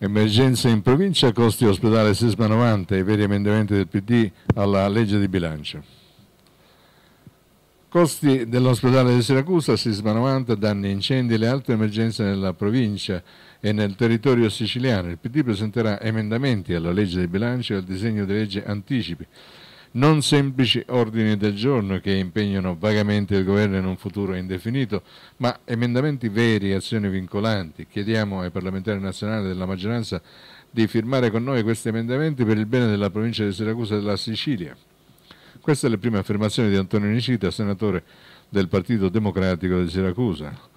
Emergenza in provincia, costi ospedale Sisma 90 e veri emendamenti del PD alla legge di bilancio. Costi dell'ospedale di Siracusa, Sisma 90, danni, incendi e le altre emergenze nella provincia e nel territorio siciliano. Il PD presenterà emendamenti alla legge di bilancio e al disegno di legge anticipi non semplici ordini del giorno che impegnano vagamente il governo in un futuro indefinito, ma emendamenti veri, e azioni vincolanti. Chiediamo ai parlamentari nazionali della maggioranza di firmare con noi questi emendamenti per il bene della provincia di Siracusa e della Sicilia. Questa è la prima affermazione di Antonio Nicita, senatore del Partito Democratico di Siracusa.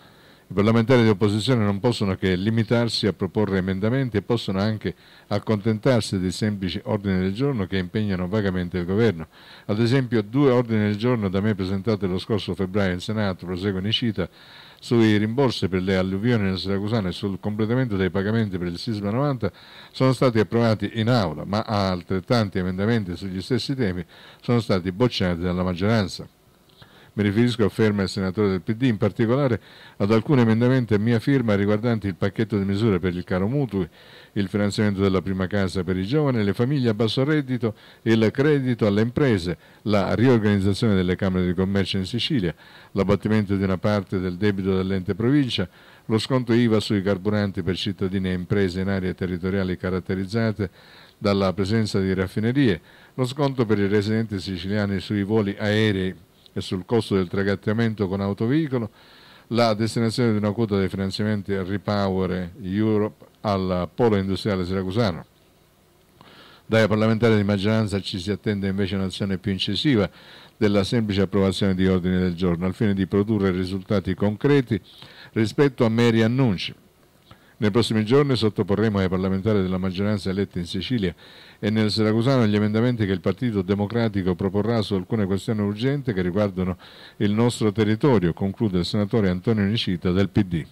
I parlamentari di opposizione non possono che limitarsi a proporre emendamenti e possono anche accontentarsi di semplici ordini del giorno che impegnano vagamente il governo. Ad esempio due ordini del giorno da me presentati lo scorso febbraio in Senato, proseguono in cita, sui rimborsi per le alluvioni nel Siracusano e sul completamento dei pagamenti per il Sisma 90 sono stati approvati in aula, ma altrettanti emendamenti sugli stessi temi sono stati bocciati dalla maggioranza. Mi riferisco, afferma il senatore del PD, in particolare ad alcuni emendamenti a mia firma riguardanti il pacchetto di misure per il caro mutui, il finanziamento della prima casa per i giovani, le famiglie a basso reddito il credito alle imprese, la riorganizzazione delle Camere di Commercio in Sicilia, l'abbattimento di una parte del debito dell'ente provincia, lo sconto IVA sui carburanti per cittadini e imprese in aree territoriali caratterizzate dalla presenza di raffinerie, lo sconto per i residenti siciliani sui voli aerei e sul costo del tragattamento con autoveicolo, la destinazione di una quota dei finanziamenti Repower Europe al polo industriale siracusano. Dai parlamentari di maggioranza ci si attende invece un'azione più incisiva della semplice approvazione di ordini del giorno, al fine di produrre risultati concreti rispetto a meri annunci. Nei prossimi giorni sottoporremo ai parlamentari della maggioranza eletta in Sicilia e nel Siracusano gli emendamenti che il Partito Democratico proporrà su alcune questioni urgenti che riguardano il nostro territorio, conclude il senatore Antonio Nicita del PD.